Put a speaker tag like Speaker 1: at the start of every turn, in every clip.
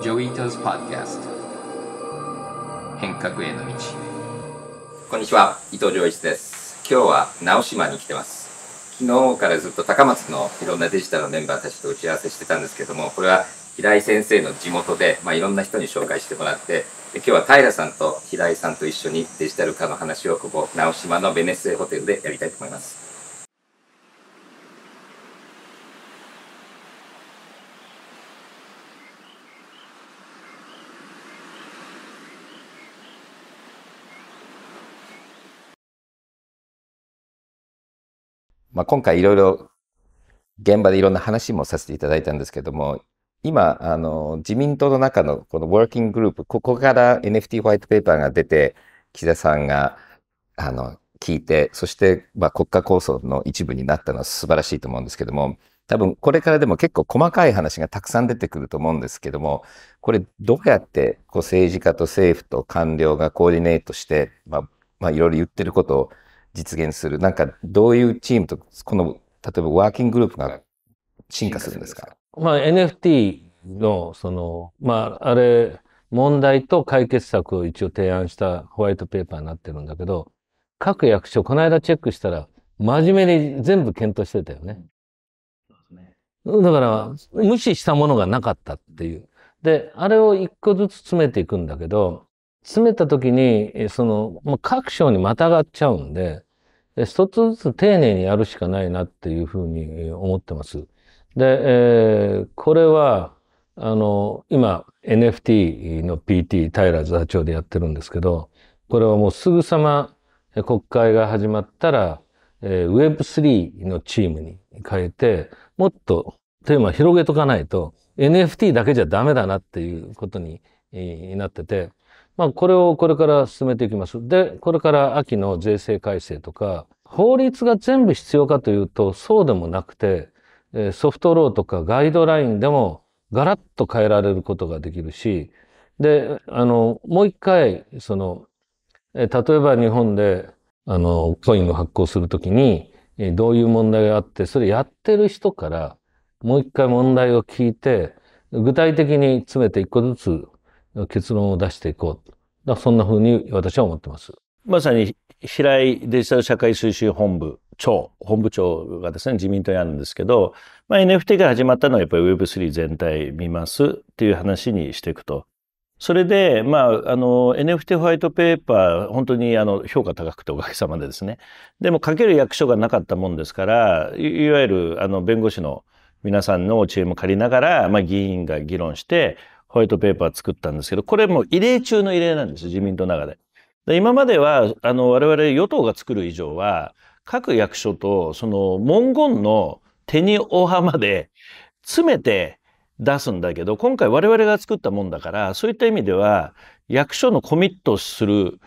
Speaker 1: ジョイタズ・パッドキャスト変革への道こんにちは伊藤上一です今日は直島に来てます昨日からずっと高松のいろんなデジタルのメンバーたちと打ち合わせしてたんですけどもこれは平井先生の地元で、まあ、いろんな人に紹介してもらって今日は平さんと平井さんと一緒にデジタル化の話をここ直島のベネッセホテルでやりたいと思いますまあ、今回いろいろ現場でいろんな話もさせていただいたんですけども、今、あの、自民党の中のこのワーキンググループ、ここから NFT ホワイトペーパーが出て、岸田さんが、あの、聞いて、そして、まあ、国家構想の一部になったのは素晴らしいと思うんですけども、多分これからでも結構細かい話がたくさん出てくると思うんですけども、これどうやってこう政治家と政府と官僚がコーディネートして、まあ、まあいろいろ言ってることを実現するなんかどういうチームとこの例えばワーキンググループが進化するんですか
Speaker 2: まあ、NFT のそのまああれ問題と解決策を一応提案したホワイトペーパーになってるんだけど各役所この間チェックしたら真面目に全部検討してたよね。だから無視したものがなかったっていう。で、あれを一個ずつ詰めていくんだけど、詰めた時に、その、各省にまたがっちゃうんで、一つずつ丁寧にやるしかないなっていうふうに思ってます。で、えー、これは、あの、今 NFT の PT、平座長でやってるんですけど、これはもうすぐさま国会が始まったら、えー、Web3 のチームに変えて、もっとテーマ広げとかないと NFT だけじゃダメだなっていうことに、なってて、まあ、これをこれから進めていきます。で、これから秋の税制改正とか、法律が全部必要かというと、そうでもなくて、ソフトローとかガイドラインでもガラッと変えられることができるし、で、あの、もう一回、その、例えば日本で、あの、コインを発行するときに、どういう問題があって、それやってる人から、もう一回問題を聞いて、具体的に詰めて一個ずつ結論を出していこう。だそんなふうに私は思ってます。
Speaker 3: まさに平井デジタル社会推進本部長、本部長がですね、自民党にあるんですけど、まあ、NFT が始まったのはやっぱり Web3 全体見ますっていう話にしていくと。それで、まあ、あの、NFT ホワイトペーパー、本当にあの、評価高くておかげさまでですね。でも、かける役所がなかったもんですから、いわゆる、あの、弁護士の皆さんの知恵も借りながら、まあ、議員が議論して、ホワイトペーパー作ったんですけど、これも異例中の異例なんです自民党の中で。で今までは、あの、我々与党が作る以上は、各役所と、その、文言の手に大浜で詰めて出すんだけど、今回我々が作ったもんだから、そういった意味では、役所のコミットする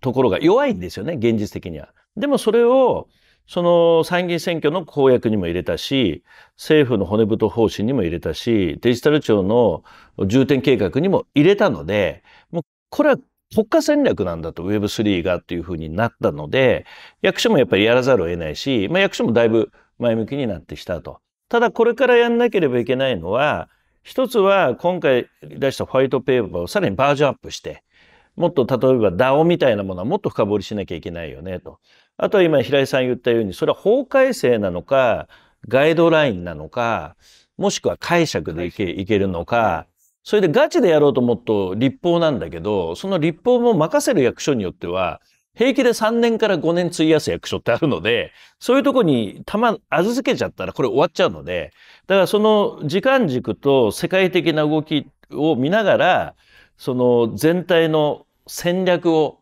Speaker 3: ところが弱いんですよね、現実的には。でもそれをその参議院選挙の公約にも入れたし、政府の骨太方針にも入れたし、デジタル庁の重点計画にも入れたので、もうこれは国家戦略なんだと Web3 がっていうふうになったので、役所もやっぱりやらざるを得ないし、まあ役所もだいぶ前向きになってきたと。ただこれからやんなければいけないのは、一つは今回出したホワイトペーパーをさらにバージョンアップして、もっと例えば DAO みたいなものはもっと深掘りしなきゃいけないよねと。あとは今平井さん言ったように、それは法改正なのか、ガイドラインなのか、もしくは解釈でいけいけるのか、それでガチでやろうと思うと立法なんだけど、その立法も任せる役所によっては、平気で3年から5年費やす役所ってあるので、そういうとこにたま、預けちゃったらこれ終わっちゃうので、だからその時間軸と世界的な動きを見ながら、その全体の戦略を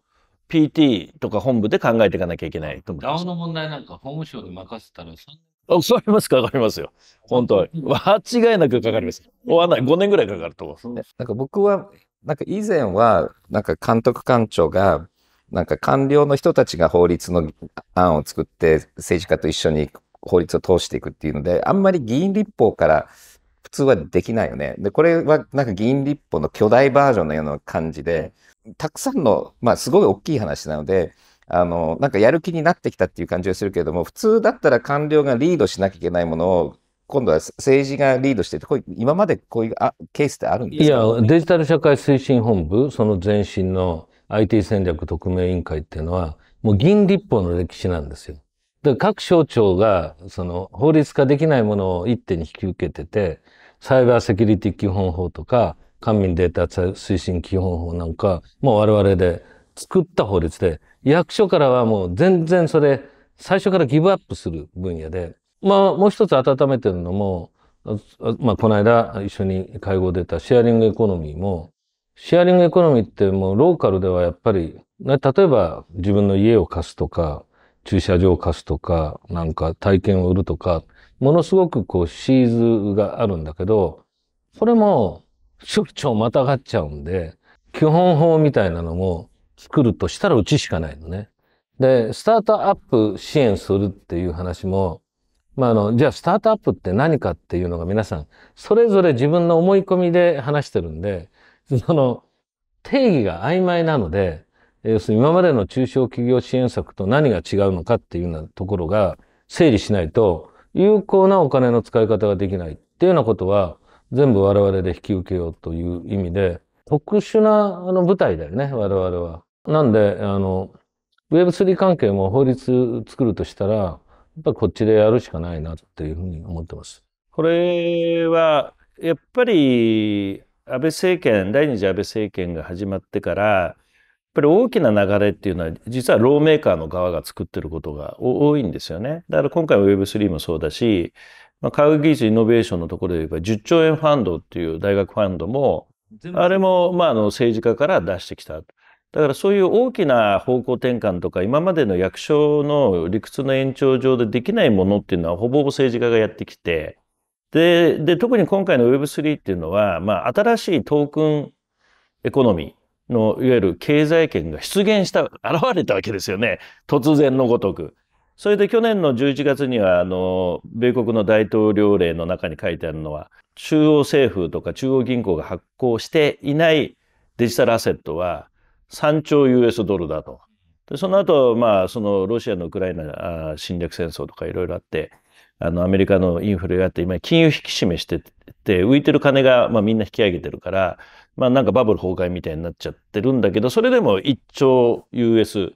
Speaker 3: PT とか本部で考えていかなきゃいけないと思いま
Speaker 2: す。DAO の問題なんか法務省に任せたらあ、
Speaker 1: そうりますかかりますよ。本当に。間違いなくかかります。終わない。5年ぐらいかかると思う。なんか僕は、なんか以前は、なんか監督官庁が、なんか官僚の人たちが法律の案を作って、政治家と一緒に法律を通していくっていうので、あんまり議員立法から普通はできないよね。で、これはなんか議員立法の巨大バージョンのような感じで、うんたくさんの、まあ、すごい大きい話なので、あの、なんかやる気になってきたっていう感じがするけれども、普通だったら官僚がリードしなきゃいけないものを、今度は政治がリードしてて、こい今までこういうあケースってあるんですいや、
Speaker 2: デジタル社会推進本部、その前身の IT 戦略特命委員会っていうのは、もう議員立法の歴史なんですよ。で各省庁が、その、法律化できないものを一手に引き受けてて、サイバーセキュリティ基本法とか、官民データ推進基本法なんか、もう我々で作った法律で、役所からはもう全然それ、最初からギブアップする分野で、まあ、もう一つ温めてるのも、まあ、この間一緒に会合出たシェアリングエコノミーも、シェアリングエコノミーってもうローカルではやっぱり、ね、例えば自分の家を貸すとか、駐車場を貸すとか、なんか体験を売るとか、ものすごくこうシーズがあるんだけど、これもしょちまたがっちゃうんで、基本法みたいなのも作るとしたらうちしかないのね。で、スタートアップ支援するっていう話も、まあ、あの、じゃあスタートアップって何かっていうのが皆さん、それぞれ自分の思い込みで話してるんで、その、定義が曖昧なので、要するに今までの中小企業支援策と何が違うのかっていうようなところが整理しないと、有効なお金の使い方ができないっていうようなことは、全部我々で引き受けようという意味で、特殊なあの舞台だよね、我々は。なんで、あの、Web3 関係も法律作るとしたら、やっぱこっちでやるしかないなっていうふうに思ってます。
Speaker 3: これは、やっぱり安倍政権、第二次安倍政権が始まってから、やっぱり大きな流れっていうのは、実はローメーカーの側が作ってることが多いんですよね。だから今回も Web3 もそうだし、まあ、科学技術イノベーションのところで言えば10兆円ファンドっていう大学ファンドも、あれも、まあ、あの政治家から出してきた。だからそういう大きな方向転換とか、今までの役所の理屈の延長上でできないものっていうのは、ほぼほぼ政治家がやってきて、で、で、特に今回の Web3 っていうのは、まあ、新しいトークンエコノミーの、いわゆる経済圏が出現した、現れたわけですよね。突然のごとく。それで去年の11月には、あの、米国の大統領令の中に書いてあるのは、中央政府とか中央銀行が発行していないデジタルアセットは3兆 US ドルだと。で、その後、まあ、そのロシアのウクライナ侵略戦争とかいろいろあって、あの、アメリカのインフレがあって、今、金融引き締めしてて、浮いてる金が、まあ、みんな引き上げてるから、まあ、なんかバブル崩壊みたいになっちゃってるんだけど、それでも1兆 US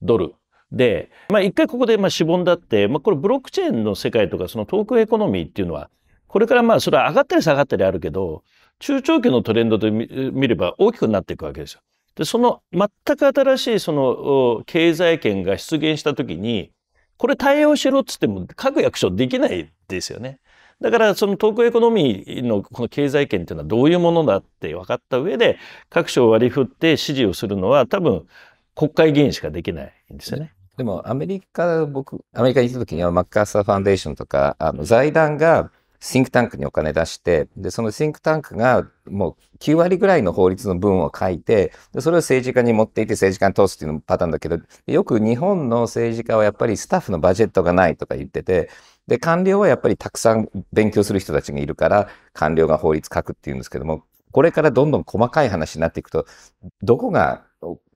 Speaker 3: ドルで、まあ一回ここでまあしぼんだって、まあこれブロックチェーンの世界とかそのトークエコノミーっていうのは、これからまあそれは上がったり下がったりあるけど、中長期のトレンドで見れば大きくなっていくわけですよ。で、その全く新しいその経済圏が出現したときに、これ対応しろっつっても各役所できないですよね。だからそのトークエコノミーのこの経済圏っていうのはどういうものだって分かった上で各省を割り振って指示をするのは多分国会議員しかできないんですよね。
Speaker 1: でもアメリカ、僕、アメリカに行った時にはマッカーサーファンデーションとか、あの財団が、シンクタンクにお金出して、で、そのシンクタンクがもう9割ぐらいの法律の文を書いて、で、それを政治家に持っていて政治家に通すっていうパターンだけど、よく日本の政治家はやっぱりスタッフのバジェットがないとか言ってて、で、官僚はやっぱりたくさん勉強する人たちがいるから、官僚が法律書くっていうんですけども、これからどんどん細かい話になっていくと、どこが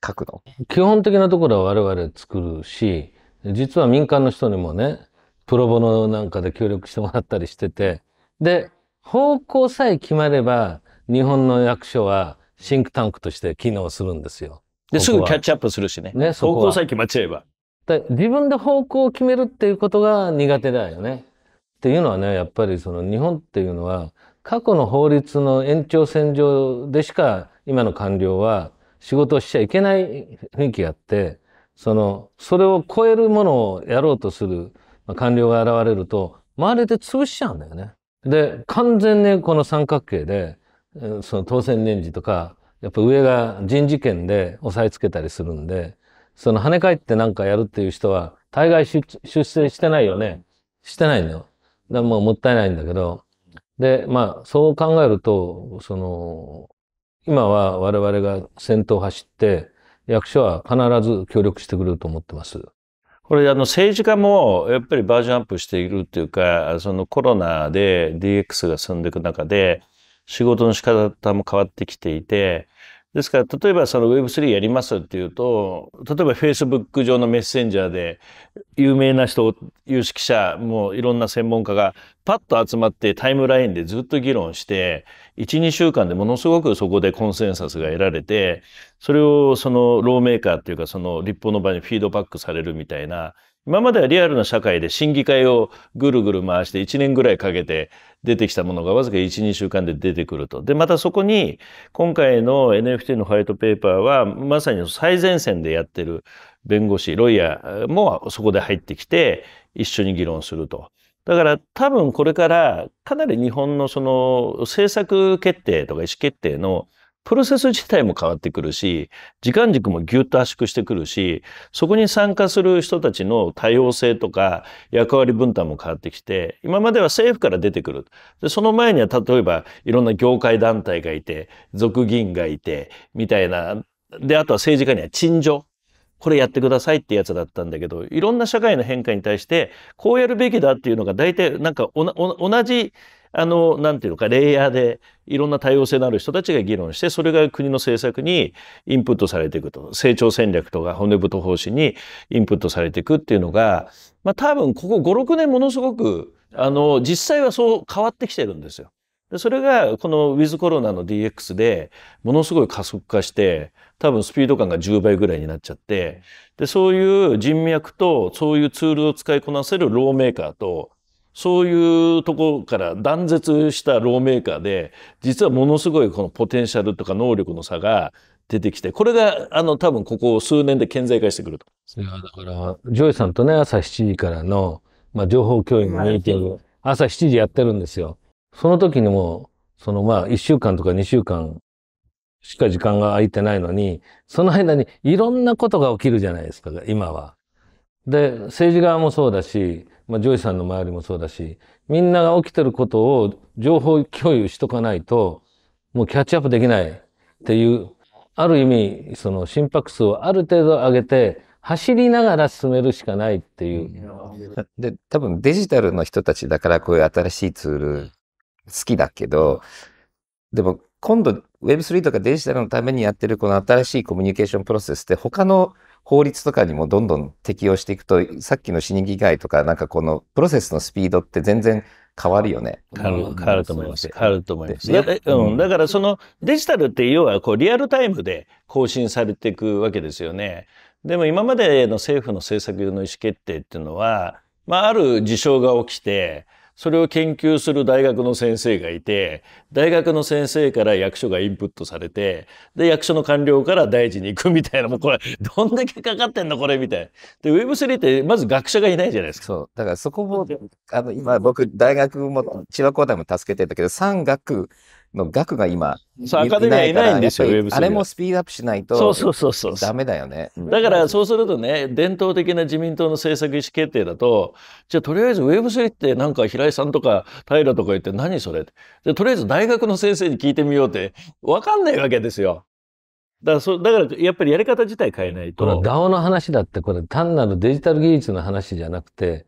Speaker 1: 書く
Speaker 2: の基本的なところは我々作るし、実は民間の人にもね、プロボノなんかで協力してもらったりしてて、で、方向さえ決まれば、日本の役所はシンクタンクとして機能するんですよ。で、すぐキャッチアップするしね。ね、方向さえ決まっちゃえば。自分で方向を決めるっていうことが苦手だよね。っていうのはね、やっぱりその日本っていうのは、過去の法律の延長線上でしか今の官僚は仕事をしちゃいけない雰囲気があって、その、それを超えるものをやろうとする官僚が現れると、周りで潰しちゃうんだよね。で、完全にこの三角形で、その当選年次とか、やっぱ上が人事権で押さえつけたりするんで、その跳ね返ってなんかやるっていう人は、大概出世してないよね。してないのよ。だもうもったいないんだけど、で、まあ、そう考えると、その、今は我々が先頭を走って、役所は必ず協力してくれると思ってます。
Speaker 3: これ、あの、政治家も、やっぱりバージョンアップしているっていうか、そのコロナで DX が進んでいく中で、仕事の仕方も変わってきていて、ですから、例えばその Web3 やりますっていうと、例えば Facebook 上のメッセンジャーで、有名な人、有識者、もういろんな専門家がパッと集まってタイムラインでずっと議論して、1、2週間でものすごくそこでコンセンサスが得られて、それをそのローメーカーっていうかその立法の場にフィードバックされるみたいな、今まではリアルな社会で審議会をぐるぐる回して1年ぐらいかけて出てきたものがわずか1、2週間で出てくると。で、またそこに今回の NFT のホワイトペーパーはまさに最前線でやってる弁護士、ロイヤーもそこで入ってきて一緒に議論すると。だから多分これからかなり日本のその政策決定とか意思決定のプロセス自体も変わってくるし、時間軸もぎゅっと圧縮してくるし、そこに参加する人たちの多様性とか役割分担も変わってきて、今までは政府から出てくる。でその前には例えばいろんな業界団体がいて、俗議員がいて、みたいな。で、あとは政治家には陳情。これやってくださいってやつだったんだけど、いろんな社会の変化に対して、こうやるべきだっていうのが大体なんか同じあの、なんていうか、レイヤーでいろんな多様性のある人たちが議論して、それが国の政策にインプットされていくと、成長戦略とか骨太方針にインプットされていくっていうのが、まあ多分ここ5、6年ものすごく、あの、実際はそう変わってきてるんですよ。でそれがこのウィズコロナの DX でものすごい加速化して多分スピード感が10倍ぐらいになっちゃってでそういう人脈とそういうツールを使いこなせるローメーカーとそういうところから断絶したローメーカーで、実はものすごいこのポテンシャルとか能力の差が出てきて、これが、あの、多分ここ数年で顕在化してくると。
Speaker 2: いや、だから、ジョイさんとね、朝7時からの、まあ、情報共有のミーティング、朝7時やってるんですよ。その時にも、そのまあ、1週間とか2週間しか時間が空いてないのに、その間にいろんなことが起きるじゃないですか、今は。で、政治側もそうだし、まあ、ジョイさんの周りもそうだし、みんなが起きてることを情報共有しとかないと、もうキャッチアップできないっていう、ある意味、その心拍数をある程度上げて、走りながら進めるしかないっていう。
Speaker 1: で、多分デジタルの人たちだからこういう新しいツール好きだけど、でも今度 Web3 とかデジタルのためにやってるこの新しいコミュニケーションプロセスって他の法律とかにもどんどん適用していくと、さっきの死に議会とか、なんかこのプロセスのスピードって全然変わるよね。
Speaker 3: 変わる、変わると思います。変わると思います。うん、だからそのデジタルって要はこうリアルタイムで更新されていくわけですよね。でも今までの政府の政策の意思決定っていうのは、まあある事象が起きて、それを研究する大学の先生がいて、大学の先生から役所がインプットされて、で、役所の官僚から大臣に行くみたいな、もうこれ、
Speaker 1: どんだけかかってんのこれみたいな。で、Web3 ってまず学者がいないじゃないですか。そう。だからそこも、あの、今僕、大学も、千葉高台も助けてんだけど、産学、の額が今、そうアカデミーはいないんですよ、ウェブあれもスピードアップしないと、そうそうそうそう。ダメだよね。だ
Speaker 3: からそうするとね、伝統的な自民党の政策意思決定だと、じゃあとりあえずウェブ3ってなんか平井さんとか平とか言って何それじゃとりあえず大学の先生に聞いてみようって、わかんないわけですよ。だからそ、だからやっぱりやり方自体変え
Speaker 2: ないと。この DAO の話だって、これ単なるデジタル技術の話じゃなくて、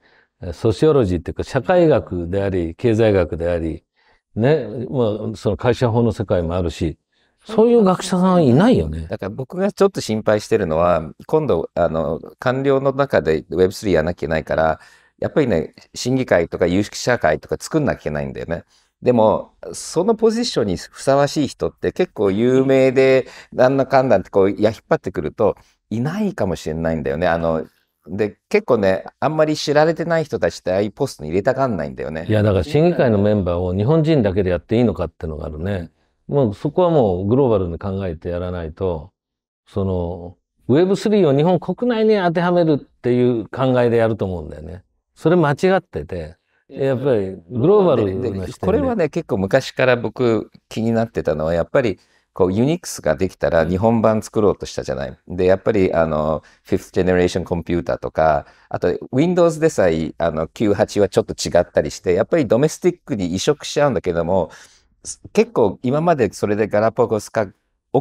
Speaker 2: ソシオロジーっていうか、社会学であり、経済学であり、ね、まあ、その会社
Speaker 1: 法の世界もあるし、
Speaker 2: そういう学者さんいないよ
Speaker 1: ね。だから僕がちょっと心配してるのは、今度、あの、官僚の中で Web3 やらなきゃいけないから、やっぱりね、審議会とか有識者会とか作んなきゃいけないんだよね。でも、そのポジションにふさわしい人って結構有名で、なんだかんだってこう、や、引っ張ってくると、いないかもしれないんだよね。あの、で、結構ね、あんまり知られてない人たちってああいうポストに入れたかんないんだよね。
Speaker 2: いや、だから審議会のメンバーを日本人だけでやっていいのかってのがあるね。もうそこはもうグローバルに考えてやらないと、その、Web3 を日本国内に当てはめるっていう考えでやると思うんだよね。それ間違ってて。
Speaker 1: やっぱりグロ
Speaker 2: ーバルな視点、これは
Speaker 1: ね、結構昔から僕気になってたのは、やっぱりこう、ユニックスができたら日本版作ろうとしたじゃない。で、やっぱり、あの、5th generation computer とか、あと、Windows でさえ、あの、98はちょっと違ったりして、やっぱりドメスティックに移植しちゃうんだけども、結構今までそれでガラパゴス化起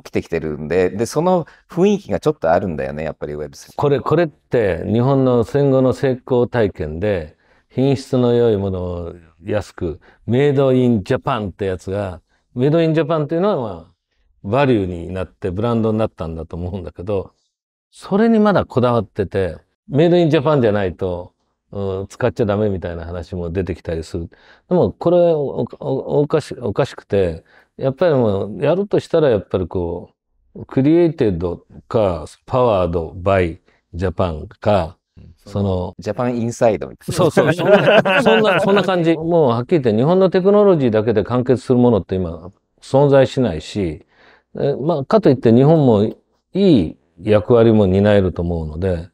Speaker 1: きてきてるんで、で、その雰囲気がちょっとあるんだよね、やっぱり Web3。
Speaker 2: これ、これって日本の戦後の成功体験で、品質の良いものを安く、メイドインジャパンってやつが、メイドインジャパンっていうのは、まあ、バリューになってブランドになったんだと思うんだけど、それにまだこだわってて、メイドインジャパンじゃないと、うん、使っちゃダメみたいな話も出てきたりする。でもこれおかしおかしくて、やっぱりもうやるとしたらやっぱりこう、クリエイテッドか、パワードバイジャパンか、その、ジャパンインサイドみたいな。そうそう、そう。そんな、そんな感じ。もうはっきり言って日本のテクノロジーだけで完結するものって今存在しないし、まあ、かといって日本もいい役割も担えると思うので、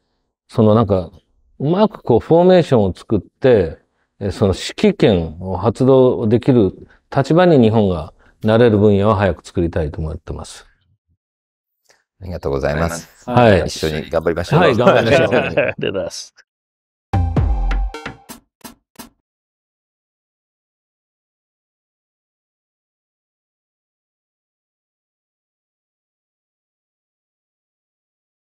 Speaker 2: そのなんか、うまくこう、フォーメーションを作って、その指揮権を発動できる立場に日本がなれる分野を早く作りたいと思ってます。ありがとうございます。はい。一緒に頑張りましょう。はい、頑張りましょう。ありがとうございます。